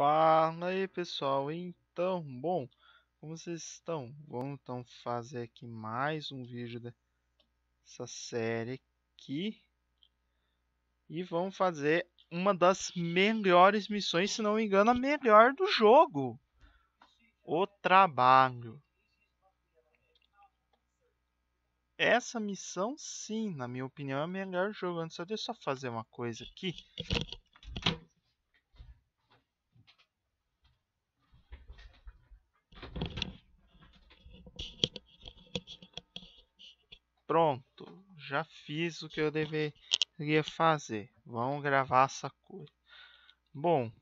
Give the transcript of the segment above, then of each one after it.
Fala aí pessoal, então, bom, como vocês estão? Vamos então fazer aqui mais um vídeo dessa série aqui E vamos fazer uma das melhores missões, se não me engano, a melhor do jogo O Trabalho Essa missão sim, na minha opinião, é a melhor jogo, antes eu deixa eu só fazer uma coisa aqui Pronto, já fiz o que eu deveria fazer. Vamos gravar essa coisa. Bom,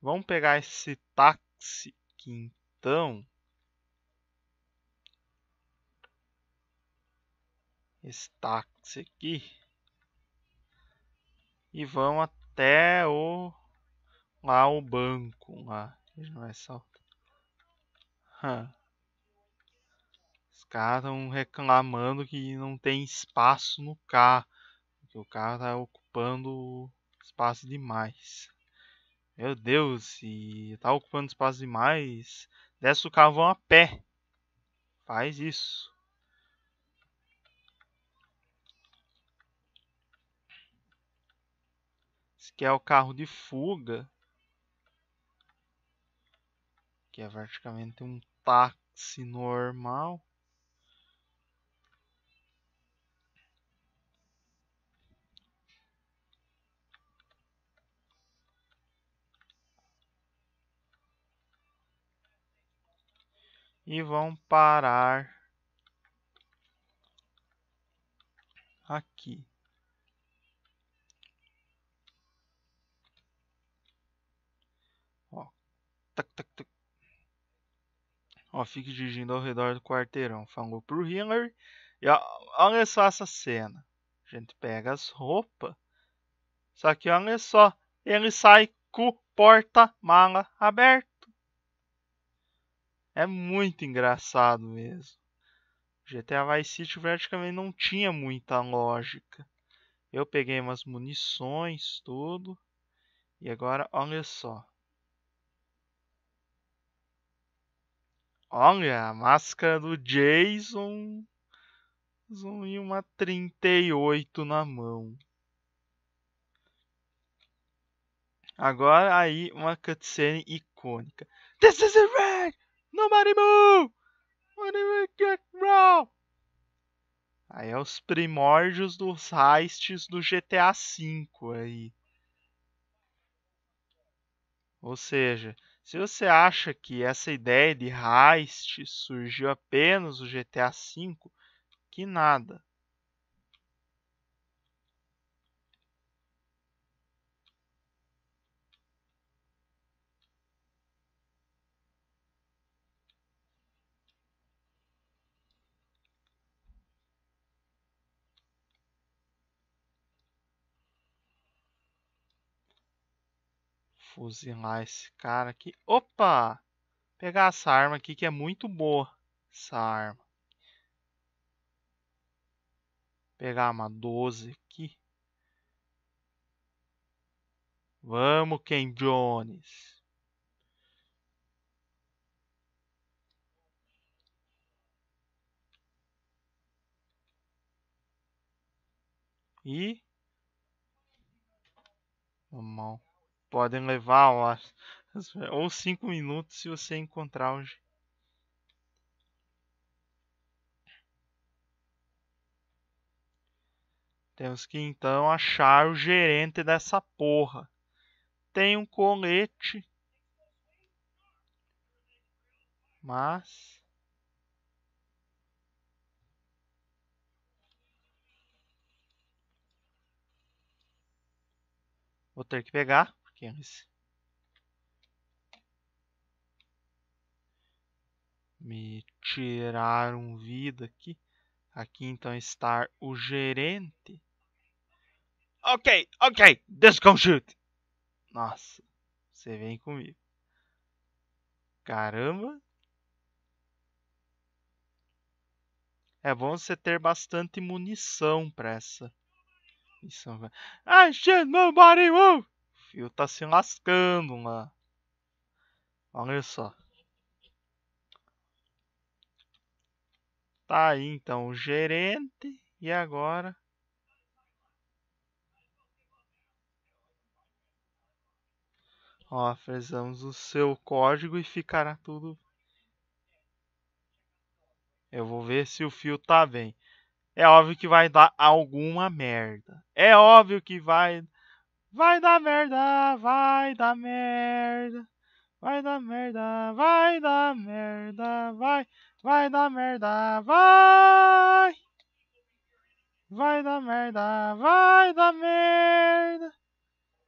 vamos pegar esse táxi aqui então. Esse táxi aqui. E vamos até o lá o banco lá. Ele não vai salto. Huh. Os caras estão reclamando que não tem espaço no carro. Que o carro tá ocupando espaço demais. Meu Deus, se tá ocupando espaço demais, desce o carro a pé. Faz isso. Esse aqui é o carro de fuga. Que é praticamente um táxi normal. e vão parar aqui. Ó, tac, Ó, fique dirigindo ao redor do quarteirão. Falou pro Hillary. E ó, olha só essa cena. A gente pega as roupas. Só que olha só. Ele sai com porta-mala aberta. É muito engraçado mesmo. GTA Vice City praticamente não tinha muita lógica. Eu peguei umas munições, tudo. E agora, olha só. Olha, a máscara do Jason e uma 38 na mão. Agora aí uma cutscene icônica. This is a red! Nobody move! Nobody get wrong! Aí é os primórdios dos heists do GTA V aí. Ou seja, se você acha que essa ideia de heist surgiu apenas no GTA V, que nada. fuzilar esse cara aqui. Opa! Pegar essa arma aqui que é muito boa. Essa arma. Pegar uma 12 aqui. Vamos, Ken Jones. E... Normal podem levar horas, ou cinco minutos se você encontrar hoje. Temos que então achar o gerente dessa porra. Tem um colete. Mas. Vou ter que pegar. 15. Me tiraram vida aqui. Aqui então está o gerente. Ok, ok, desconchute. Nossa, você vem comigo. Caramba. É bom você ter bastante munição para essa missão. Ah, shit nobody move! Fio tá se lascando lá. Olha só. Tá aí então o gerente e agora Ó, fizemos o seu código e ficará tudo. Eu vou ver se o fio tá bem. É óbvio que vai dar alguma merda. É óbvio que vai Vai dar merda, vai dar merda. Vai dar merda, vai dar merda, vai. Vai dar merda, vai. Vai dar merda, vai dar merda.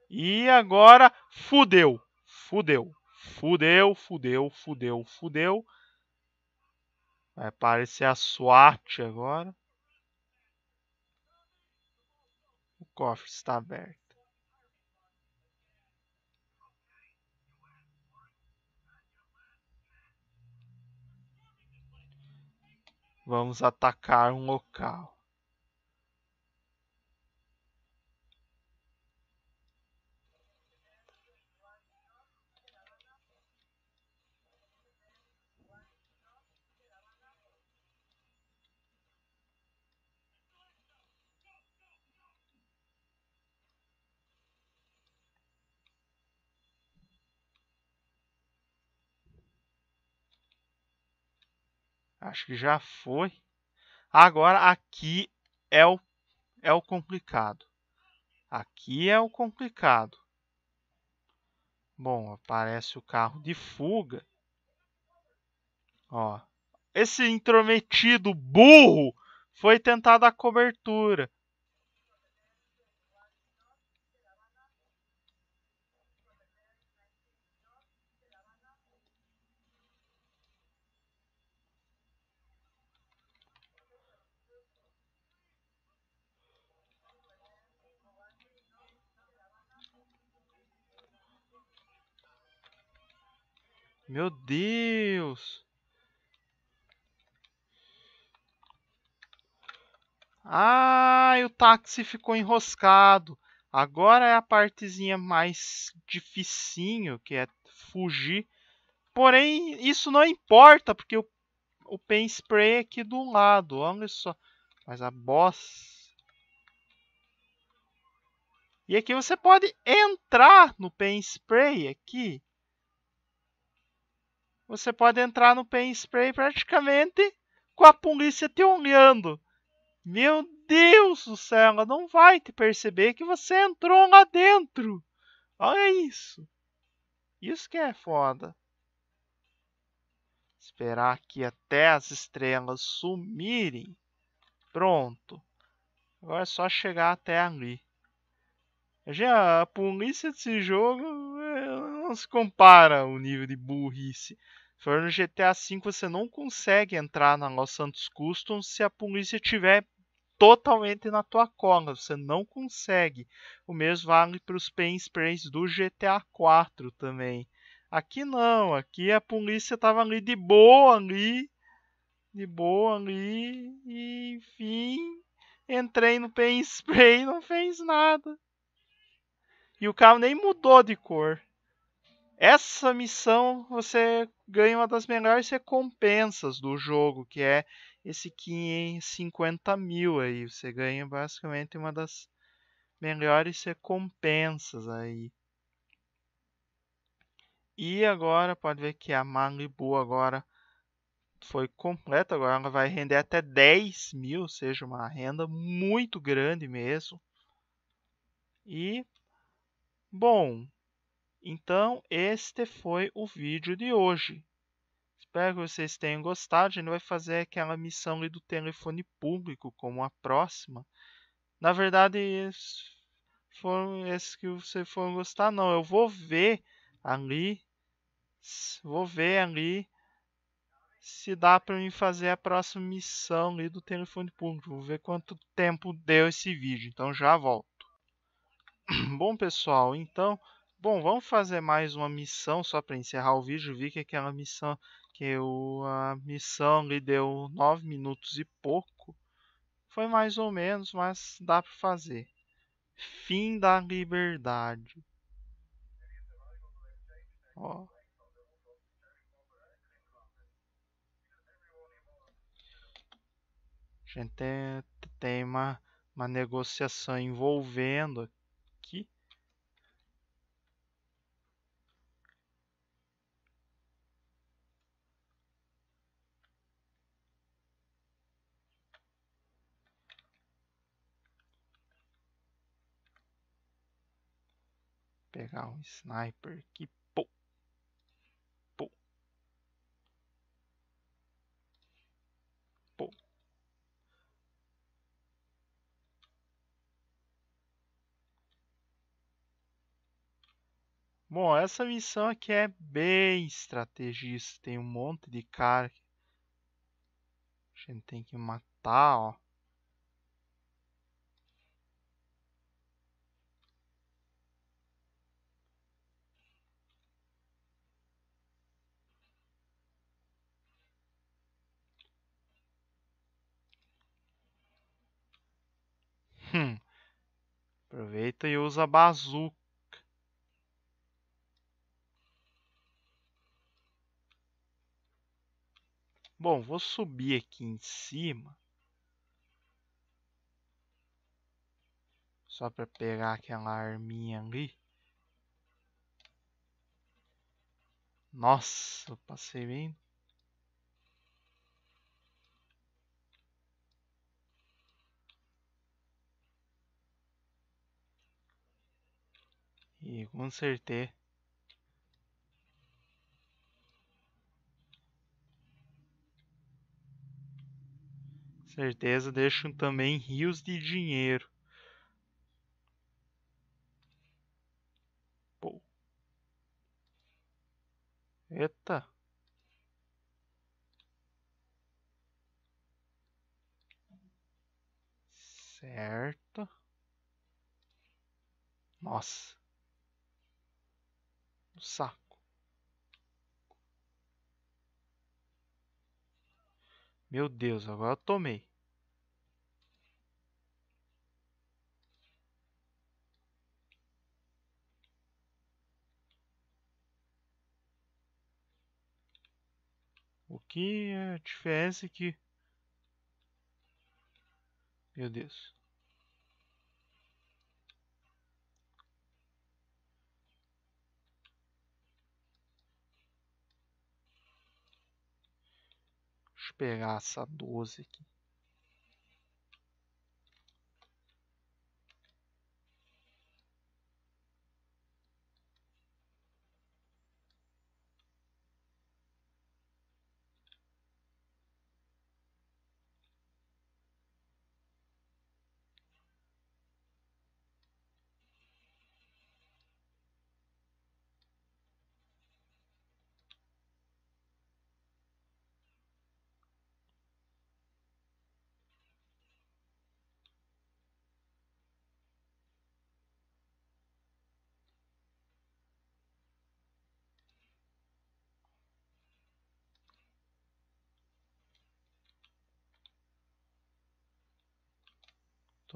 E agora fudeu, fudeu, fudeu, fudeu, fudeu, fudeu. Vai aparecer a SWAT agora. O cofre está aberto. Vamos atacar um local. Acho que já foi. Agora aqui é o, é o complicado. Aqui é o complicado. Bom, aparece o carro de fuga. Ó, esse intrometido burro foi tentar dar cobertura. Meu Deus! Ah, o táxi ficou enroscado. Agora é a partezinha mais dificinho, que é fugir. Porém, isso não importa, porque o, o pen spray é aqui do lado. Olha só. Mas a boss... E aqui você pode entrar no pen spray aqui. Você pode entrar no Pain Spray praticamente com a polícia te olhando. Meu Deus do céu, ela não vai te perceber que você entrou lá dentro. Olha isso. Isso que é foda. Esperar aqui até as estrelas sumirem. Pronto. Agora é só chegar até ali. A polícia desse jogo não se compara o nível de burrice. Se for no GTA V, você não consegue entrar na Los Santos Customs se a polícia estiver totalmente na tua cola. Você não consegue. O mesmo vale para os pain sprays do GTA IV também. Aqui não, aqui a polícia estava ali de boa ali, de boa ali, e, enfim, entrei no pain spray e não fez nada. E o carro nem mudou de cor. Essa missão você ganha uma das melhores recompensas do jogo, que é esse 50 mil aí. Você ganha basicamente uma das melhores recompensas aí. E agora pode ver que a Malibu agora foi completa. Agora ela vai render até 10 mil, ou seja, uma renda muito grande mesmo. E bom, então, este foi o vídeo de hoje. Espero que vocês tenham gostado. A gente vai fazer aquela missão ali do telefone público como a próxima. Na verdade, foram esses que vocês foram gostar. Não, eu vou ver ali. Vou ver ali se dá para mim fazer a próxima missão ali do telefone público. Vou ver quanto tempo deu esse vídeo. Então já volto. Bom pessoal, então Bom, vamos fazer mais uma missão só para encerrar o vídeo. Vi que aquela missão que eu, a missão lhe deu 9 minutos e pouco. Foi mais ou menos, mas dá para fazer. Fim da liberdade. Ó. A gente tem, tem uma, uma negociação envolvendo aqui. pegar um sniper que pô. Pô. Pô. Bom, essa missão aqui é bem estrategista. Tem um monte de cara. A gente tem que matar, ó. Aproveita e usa a bazuca. Bom, vou subir aqui em cima. Só para pegar aquela arminha ali. Nossa, passei bem e com Certeza deixam também rios de dinheiro. Pô. Eita. Certo. Nossa no saco. Meu Deus, agora eu tomei. O que é a diferença é que... Meu Deus. Deixa eu pegar essa 12 aqui.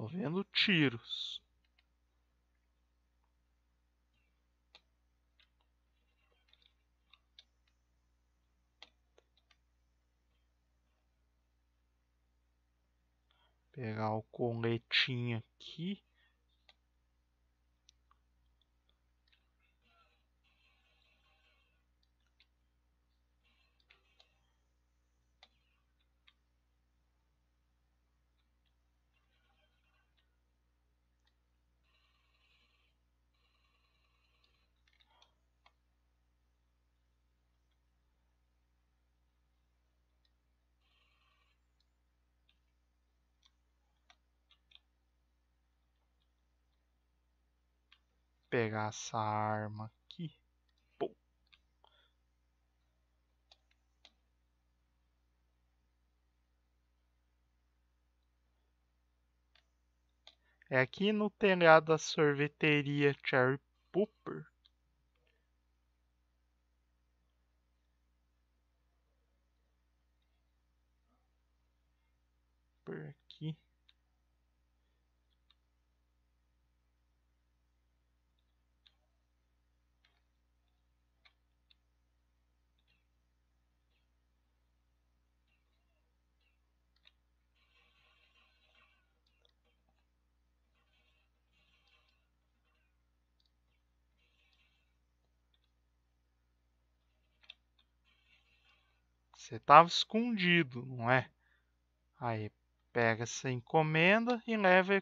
Estou vendo tiros. Pegar o coletinho aqui. pegar essa arma aqui. Pô. É aqui no telhado da sorveteria Cherry Pooper. Por aqui. Você estava escondido, não é? Aí pega essa encomenda e leva, e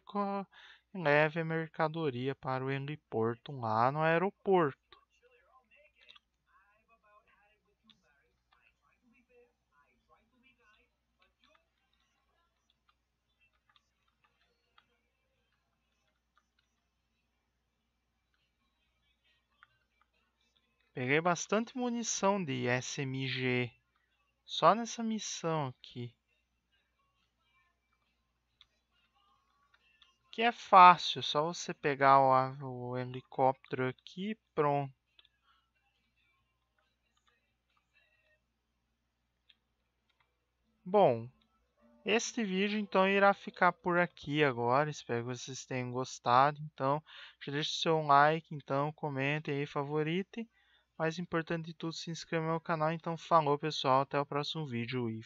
leva a mercadoria para o heliporto lá no aeroporto. Peguei bastante munição de SMG. Só nessa missão aqui. Que é fácil, só você pegar o, o helicóptero aqui e pronto. Bom, este vídeo então irá ficar por aqui agora. Espero que vocês tenham gostado. Então, já deixe seu like, então comentem aí, favoritem. Mais importante de tudo, se inscrever no canal. Então falou pessoal, até o próximo vídeo e